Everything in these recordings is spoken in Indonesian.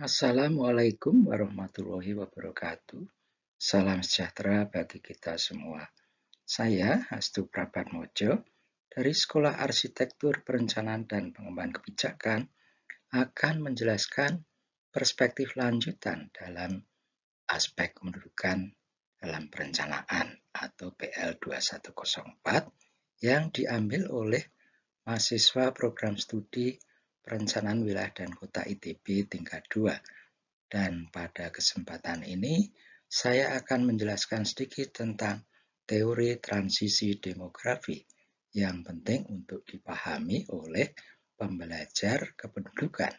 Assalamualaikum warahmatullahi wabarakatuh. Salam sejahtera bagi kita semua. Saya Hastu Mojo dari Sekolah Arsitektur Perencanaan dan Pengembangan Kebijakan akan menjelaskan perspektif lanjutan dalam aspek kependudukan dalam perencanaan atau PL2104 yang diambil oleh mahasiswa program studi Perencanaan Wilayah dan Kota ITB tingkat 2. Dan pada kesempatan ini, saya akan menjelaskan sedikit tentang teori transisi demografi yang penting untuk dipahami oleh pembelajar kependudukan.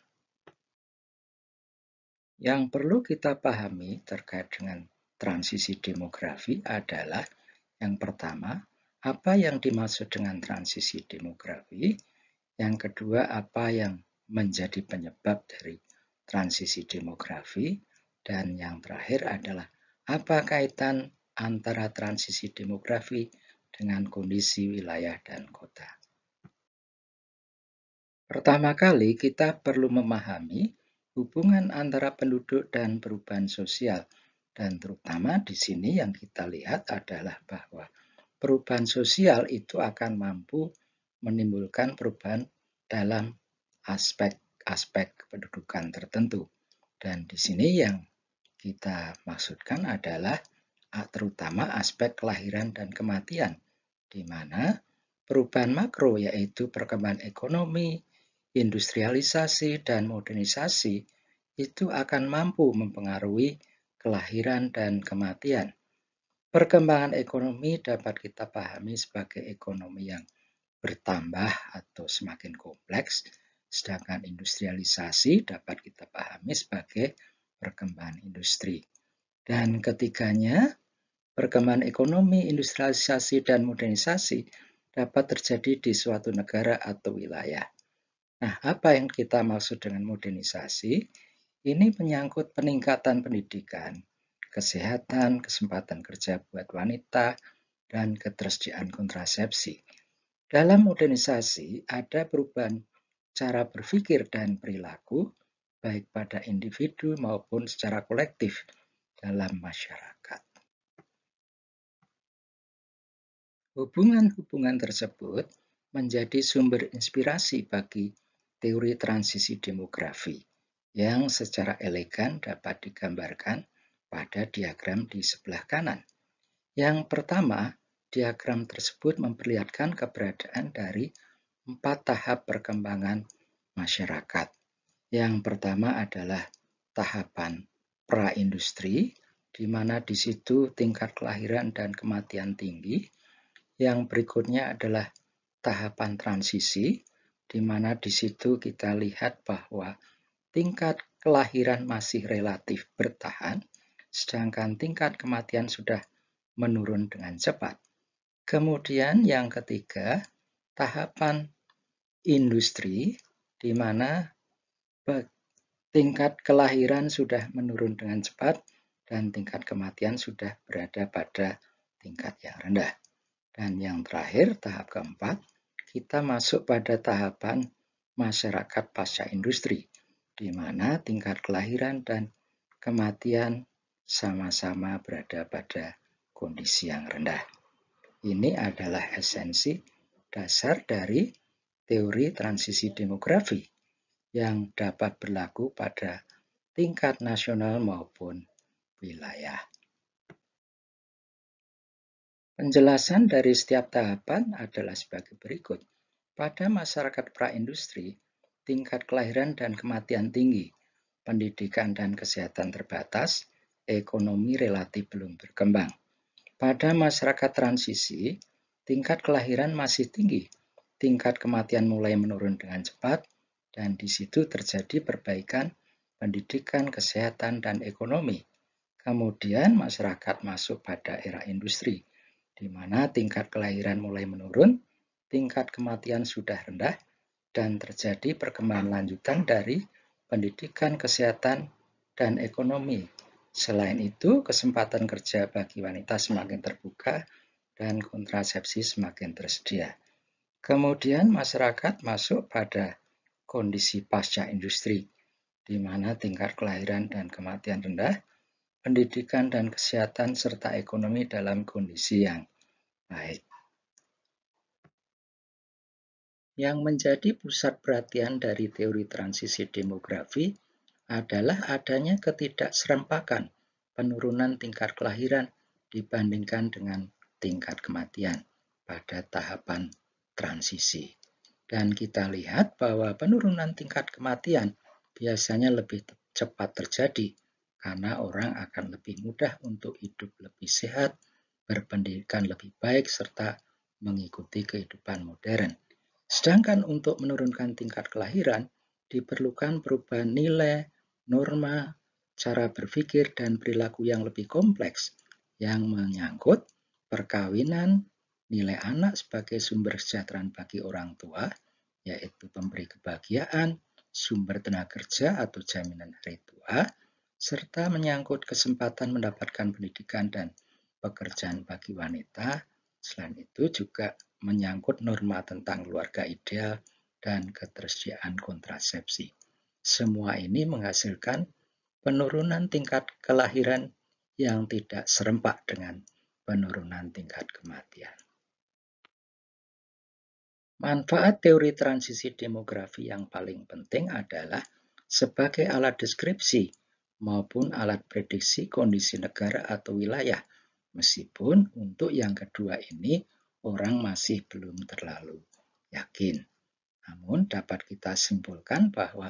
Yang perlu kita pahami terkait dengan transisi demografi adalah yang pertama, apa yang dimaksud dengan transisi demografi? Yang kedua, apa yang menjadi penyebab dari transisi demografi? Dan yang terakhir adalah apa kaitan antara transisi demografi dengan kondisi wilayah dan kota? Pertama kali kita perlu memahami hubungan antara penduduk dan perubahan sosial. Dan terutama di sini yang kita lihat adalah bahwa perubahan sosial itu akan mampu menimbulkan perubahan dalam aspek-aspek kependudukan tertentu. Dan di sini yang kita maksudkan adalah terutama aspek kelahiran dan kematian, di mana perubahan makro yaitu perkembangan ekonomi, industrialisasi, dan modernisasi itu akan mampu mempengaruhi kelahiran dan kematian. Perkembangan ekonomi dapat kita pahami sebagai ekonomi yang bertambah atau semakin kompleks, sedangkan industrialisasi dapat kita pahami sebagai perkembangan industri. Dan ketiganya, perkembangan ekonomi, industrialisasi, dan modernisasi dapat terjadi di suatu negara atau wilayah. Nah, apa yang kita maksud dengan modernisasi? Ini menyangkut peningkatan pendidikan, kesehatan, kesempatan kerja buat wanita, dan ketersediaan kontrasepsi. Dalam modernisasi, ada perubahan cara berpikir dan perilaku, baik pada individu maupun secara kolektif dalam masyarakat. Hubungan-hubungan tersebut menjadi sumber inspirasi bagi teori transisi demografi yang secara elegan dapat digambarkan pada diagram di sebelah kanan. Yang pertama, Diagram tersebut memperlihatkan keberadaan dari empat tahap perkembangan masyarakat. Yang pertama adalah tahapan pra-industri, di mana di situ tingkat kelahiran dan kematian tinggi. Yang berikutnya adalah tahapan transisi, di mana di situ kita lihat bahwa tingkat kelahiran masih relatif bertahan, sedangkan tingkat kematian sudah menurun dengan cepat. Kemudian yang ketiga, tahapan industri di mana tingkat kelahiran sudah menurun dengan cepat dan tingkat kematian sudah berada pada tingkat yang rendah. Dan yang terakhir, tahap keempat, kita masuk pada tahapan masyarakat pasca industri, di mana tingkat kelahiran dan kematian sama-sama berada pada kondisi yang rendah. Ini adalah esensi dasar dari teori transisi demografi yang dapat berlaku pada tingkat nasional maupun wilayah. Penjelasan dari setiap tahapan adalah sebagai berikut. Pada masyarakat pra-industri, tingkat kelahiran dan kematian tinggi, pendidikan dan kesehatan terbatas, ekonomi relatif belum berkembang. Pada masyarakat transisi, tingkat kelahiran masih tinggi, tingkat kematian mulai menurun dengan cepat, dan di situ terjadi perbaikan pendidikan, kesehatan, dan ekonomi. Kemudian masyarakat masuk pada era industri, di mana tingkat kelahiran mulai menurun, tingkat kematian sudah rendah, dan terjadi perkembangan lanjutan dari pendidikan, kesehatan, dan ekonomi. Selain itu, kesempatan kerja bagi wanita semakin terbuka dan kontrasepsi semakin tersedia. Kemudian masyarakat masuk pada kondisi pasca industri, di mana tingkat kelahiran dan kematian rendah, pendidikan dan kesehatan serta ekonomi dalam kondisi yang baik. Yang menjadi pusat perhatian dari teori transisi demografi adalah adanya ketidakserempakan penurunan tingkat kelahiran dibandingkan dengan tingkat kematian pada tahapan transisi. Dan kita lihat bahwa penurunan tingkat kematian biasanya lebih cepat terjadi karena orang akan lebih mudah untuk hidup lebih sehat, berpendidikan lebih baik, serta mengikuti kehidupan modern. Sedangkan untuk menurunkan tingkat kelahiran, diperlukan perubahan nilai, norma, cara berpikir, dan perilaku yang lebih kompleks yang menyangkut perkawinan, nilai anak sebagai sumber kesejahteraan bagi orang tua, yaitu pemberi kebahagiaan, sumber tenaga kerja atau jaminan hari tua, serta menyangkut kesempatan mendapatkan pendidikan dan pekerjaan bagi wanita. Selain itu juga menyangkut norma tentang keluarga ideal, dan ketersediaan kontrasepsi. Semua ini menghasilkan penurunan tingkat kelahiran yang tidak serempak dengan penurunan tingkat kematian. Manfaat teori transisi demografi yang paling penting adalah sebagai alat deskripsi maupun alat prediksi kondisi negara atau wilayah, meskipun untuk yang kedua ini orang masih belum terlalu yakin. Namun dapat kita simpulkan bahwa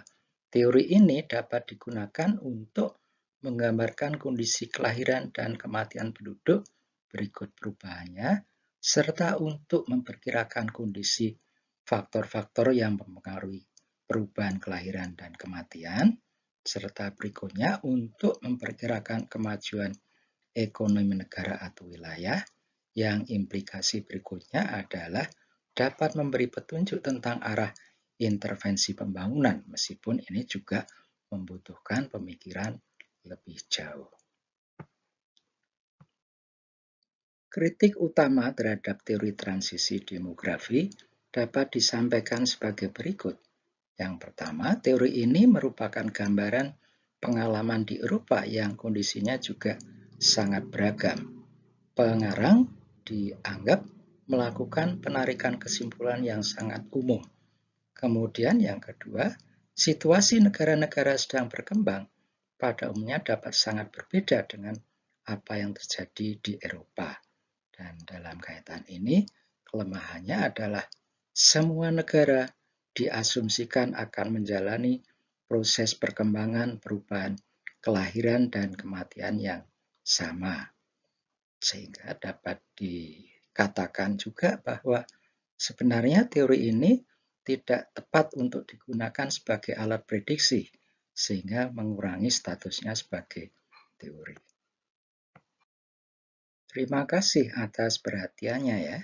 teori ini dapat digunakan untuk menggambarkan kondisi kelahiran dan kematian penduduk berikut perubahannya, serta untuk memperkirakan kondisi faktor-faktor yang mempengaruhi perubahan kelahiran dan kematian, serta berikutnya untuk memperkirakan kemajuan ekonomi negara atau wilayah, yang implikasi berikutnya adalah – dapat memberi petunjuk tentang arah intervensi pembangunan, meskipun ini juga membutuhkan pemikiran lebih jauh. Kritik utama terhadap teori transisi demografi dapat disampaikan sebagai berikut. Yang pertama, teori ini merupakan gambaran pengalaman di Eropa yang kondisinya juga sangat beragam. Pengarang dianggap melakukan penarikan kesimpulan yang sangat umum. Kemudian yang kedua, situasi negara-negara sedang berkembang pada umumnya dapat sangat berbeda dengan apa yang terjadi di Eropa. Dan dalam kaitan ini, kelemahannya adalah semua negara diasumsikan akan menjalani proses perkembangan, perubahan, kelahiran, dan kematian yang sama. Sehingga dapat di katakan juga bahwa sebenarnya teori ini tidak tepat untuk digunakan sebagai alat prediksi, sehingga mengurangi statusnya sebagai teori. Terima kasih atas perhatiannya ya.